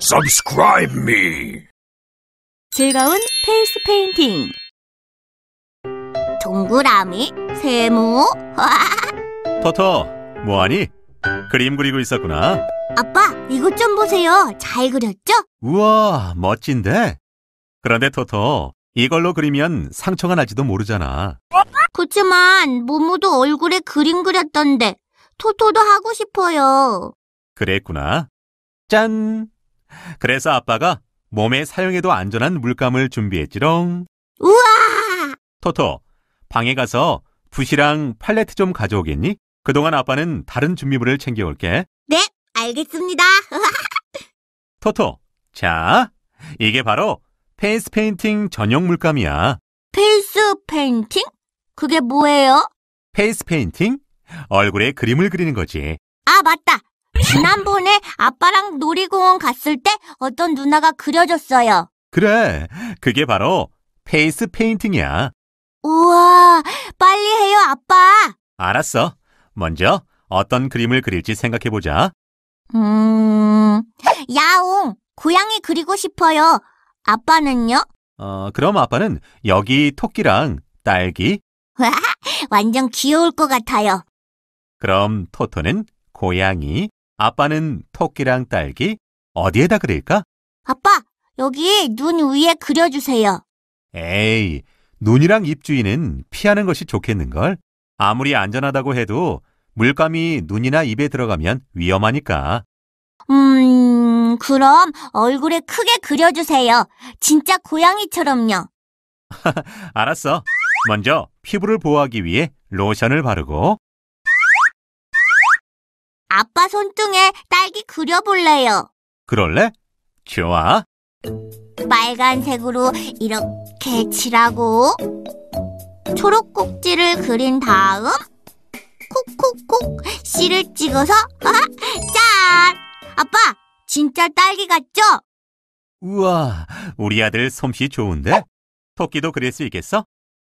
Subscribe me. 즐거운 페이스 페인팅. 동그라미, 세모. 터터, 뭐하니? 그림 그리고 있었구나. 아빠, 이것 좀 보세요. 잘 그렸죠? 우와, 멋진데? 그런데 토토, 이걸로 그리면 상처가 나지도 모르잖아. 그치만 모모도 얼굴에 그림 그렸던데 토토도 하고 싶어요. 그랬구나. 짠! 그래서 아빠가 몸에 사용해도 안전한 물감을 준비했지롱. 우와! 토토, 방에 가서 붓이랑 팔레트 좀 가져오겠니? 그동안 아빠는 다른 준비물을 챙겨올게. 네, 알겠습니다. 토토, 자, 이게 바로 페이스 페인팅 전용 물감이야. 페이스 페인팅? 그게 뭐예요? 페이스 페인팅? 얼굴에 그림을 그리는 거지. 아, 맞다. 지난번에 아빠랑 놀이공원 갔을 때 어떤 누나가 그려줬어요. 그래, 그게 바로 페이스 페인팅이야. 우와, 빨리 해요, 아빠. 알았어. 먼저 어떤 그림을 그릴지 생각해보자. 음, 야옹, 고양이 그리고 싶어요. 아빠는요? 어, 그럼 아빠는 여기 토끼랑 딸기, 와, 완전 귀여울 것 같아요. 그럼 토토는 고양이, 아빠는 토끼랑 딸기, 어디에다 그릴까? 아빠, 여기 눈 위에 그려주세요. 에이, 눈이랑 입 주위는 피하는 것이 좋겠는걸. 아무리 안전하다고 해도 물감이 눈이나 입에 들어가면 위험하니까. 음, 그럼 얼굴에 크게 그려주세요. 진짜 고양이처럼요. 알았어. 먼저 피부를 보호하기 위해 로션을 바르고 아빠 손등에 딸기 그려볼래요. 그럴래? 좋아. 빨간색으로 이렇게 칠하고 초록 꼭지를 그린 다음 콕콕콕 씨를 찍어서 아 짠! 아빠, 진짜 딸기 같죠? 우와, 우리 아들 솜씨 좋은데? 토끼도 그릴 수 있겠어?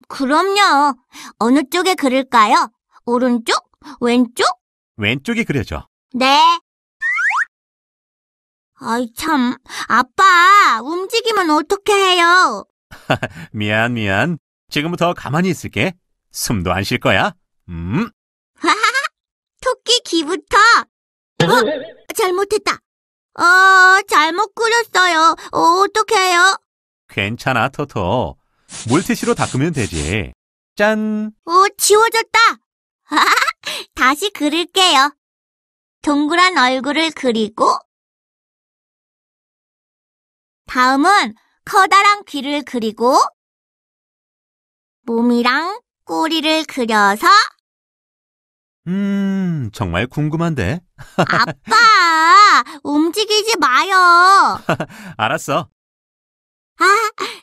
그럼요. 어느 쪽에 그릴까요? 오른쪽? 왼쪽? 왼쪽이 그려줘 네. 아이 참, 아빠 움직이면 어떻게 해요? 미안, 미안. 지금부터 가만히 있을게. 숨도 안 쉴 거야. 음, 토끼 귀부터. 어, 잘못했다. 어, 잘못 그렸어요. 어, 어떡해요? 괜찮아, 토토. 물티슈로 닦으면 되지. 짠! 어, 지워졌다. 다시 그릴게요. 동그란 얼굴을 그리고 다음은 커다란 귀를 그리고 몸이랑 꼬리를 그려서 음, 정말 궁금한데. 아빠! 움직이지 마요. 알았어. 아,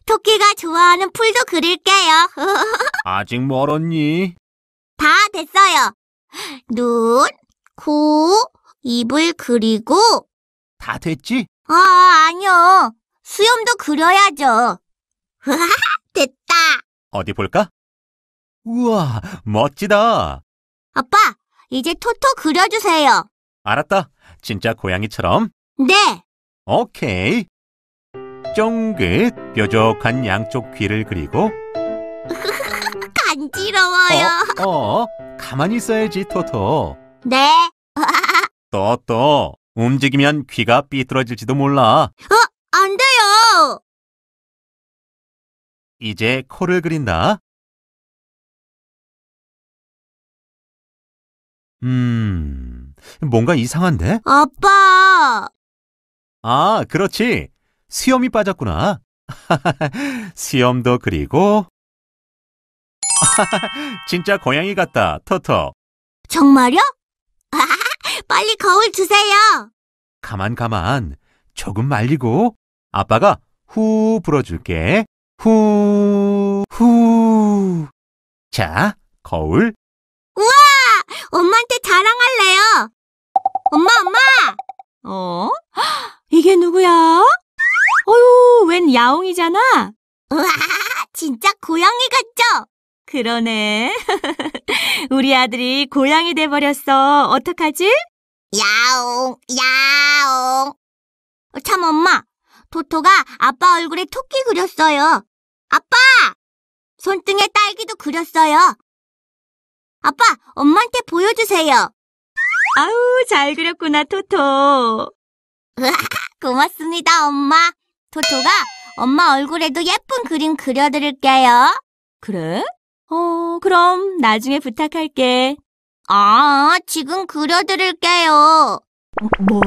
토끼가 좋아하는 풀도 그릴게요. 아직 멀었니? 다 됐어요. 눈, 코, 입을 그리고 다 됐지? 아, 아니요. 수염도 그려야죠. 됐다. 어디 볼까? 우와, 멋지다. 아빠, 이제 토토 그려주세요. 알았다. 진짜 고양이처럼. 네. 오케이. 쫑긋 뾰족한 양쪽 귀를 그리고 지러워요 어, 어, 어, 가만히 있어야지, 토토. 네. 또또, 움직이면 귀가 삐뚤어질지도 몰라. 어, 안 돼요. 이제 코를 그린다. 음, 뭔가 이상한데? 아빠. 아, 그렇지. 수염이 빠졌구나. 수염도 그리고 진짜 고양이 같다, 터터. 정말요? 아, 빨리 거울 주세요. 가만 가만. 조금 말리고 아빠가 후 불어줄게. 후, 후. 자, 거울. 우와! 엄마한테 자랑할래요. 엄마, 엄마! 어? 이게 누구야? 어휴, 웬 야옹이잖아. 우와! 진짜 고양이 같죠? 그러네. 우리 아들이 고양이 돼버렸어. 어떡하지? 야옹, 야옹. 참, 엄마. 토토가 아빠 얼굴에 토끼 그렸어요. 아빠! 손등에 딸기도 그렸어요. 아빠, 엄마한테 보여주세요. 아우, 잘 그렸구나, 토토. 고맙습니다, 엄마. 토토가 엄마 얼굴에도 예쁜 그림 그려드릴게요. 그래? 어, 그럼 나중에 부탁할게. 아, 지금 그려드릴게요. 어, 뭐?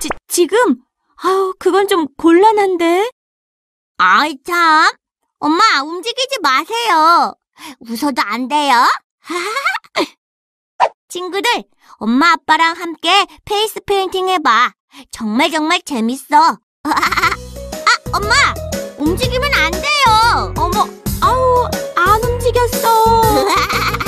지, 지금? 아우, 그건 좀 곤란한데? 아이, 참. 엄마, 움직이지 마세요. 웃어도 안 돼요. 친구들, 엄마 아빠랑 함께 페이스 페인팅 해봐. 정말 정말 재밌어. 아, 엄마!